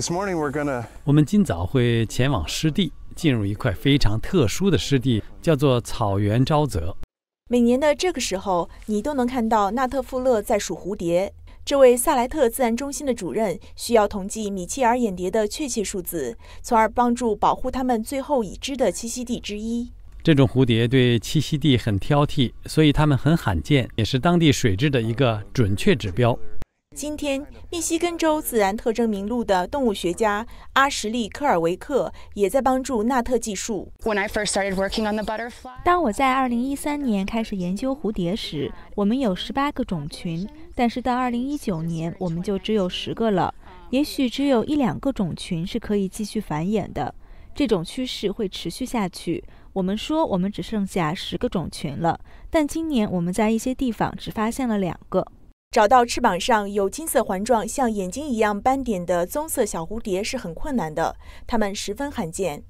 This morning gonna we're 我们今早会前往湿地，进入一块非常特殊的湿地，叫做草原沼泽。每年的这个时候，你都能看到纳特·富勒在数蝴蝶。这位萨莱特自然中心的主任需要统计米切尔眼蝶的确切数字，从而帮助保护它们最后已知的栖息地之一。这种蝴蝶对栖息地很挑剔，所以它们很罕见，也是当地水质的一个准确指标。今天，密西根州自然特征名录的动物学家阿什利·科尔维克也在帮助纳特计数。当我在2013年开始研究蝴蝶时，我们有18个种群，但是到2019年，我们就只有十个了。也许只有一两个种群是可以继续繁衍的。这种趋势会持续下去。我们说我们只剩下十个种群了，但今年我们在一些地方只发现了两个。找到翅膀上有金色环状、像眼睛一样斑点的棕色小蝴蝶是很困难的，它们十分罕见。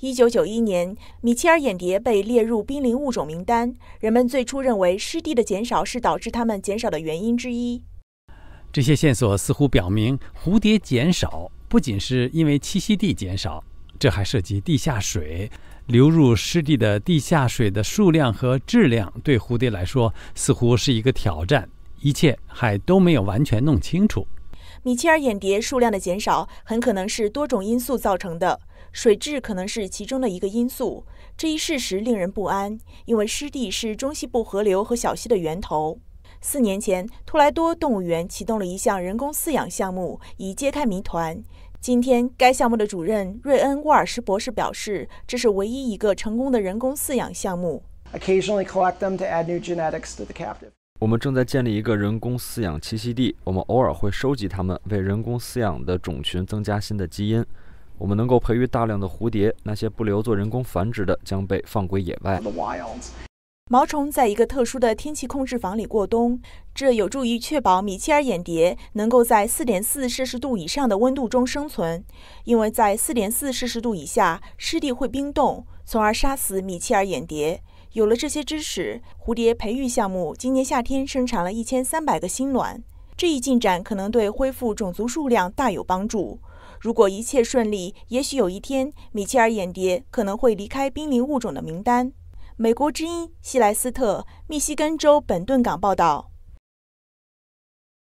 一九九一年，米切尔眼蝶被列入濒临物种名单。人们最初认为湿地的减少是导致它们减少的原因之一。这些线索似乎表明，蝴蝶减少不仅是因为栖息地减少，这还涉及地下水流入湿地的地下水的数量和质量，对蝴蝶来说似乎是一个挑战。一切还都没有完全弄清楚。米切尔眼蝶数量的减少很可能是多种因素造成的，水质可能是其中的一个因素。这一事实令人不安，因为湿地是中西部河流和小溪的源头。四年前，托莱多动物园启动了一项人工饲养项目，以揭开谜团。今天，该项目的主任瑞恩·沃尔什博士表示，这是唯一一个成功的人工饲养项目。Occasionally collect them to add new genetics to the captive. 我们正在建立一个人工饲养栖息地，我们偶尔会收集它们，为人工饲养的种群增加新的基因。我们能够培育大量的蝴蝶，那些不留做人工繁殖的将被放归野外。毛虫在一个特殊的天气控制房里过冬，这有助于确保米切尔眼蝶能够在4.4摄氏度以上的温度中生存，因为在4.4摄氏度以下，湿地会冰冻，从而杀死米切尔眼蝶。有了这些支持，蝴蝶培育项目今年夏天生产了一千三百个新卵。这一进展可能对恢复种族数量大有帮助。如果一切顺利，也许有一天，米切尔眼蝶可能会离开濒临物种的名单。美国之音希莱斯特，密歇根州本顿港报道。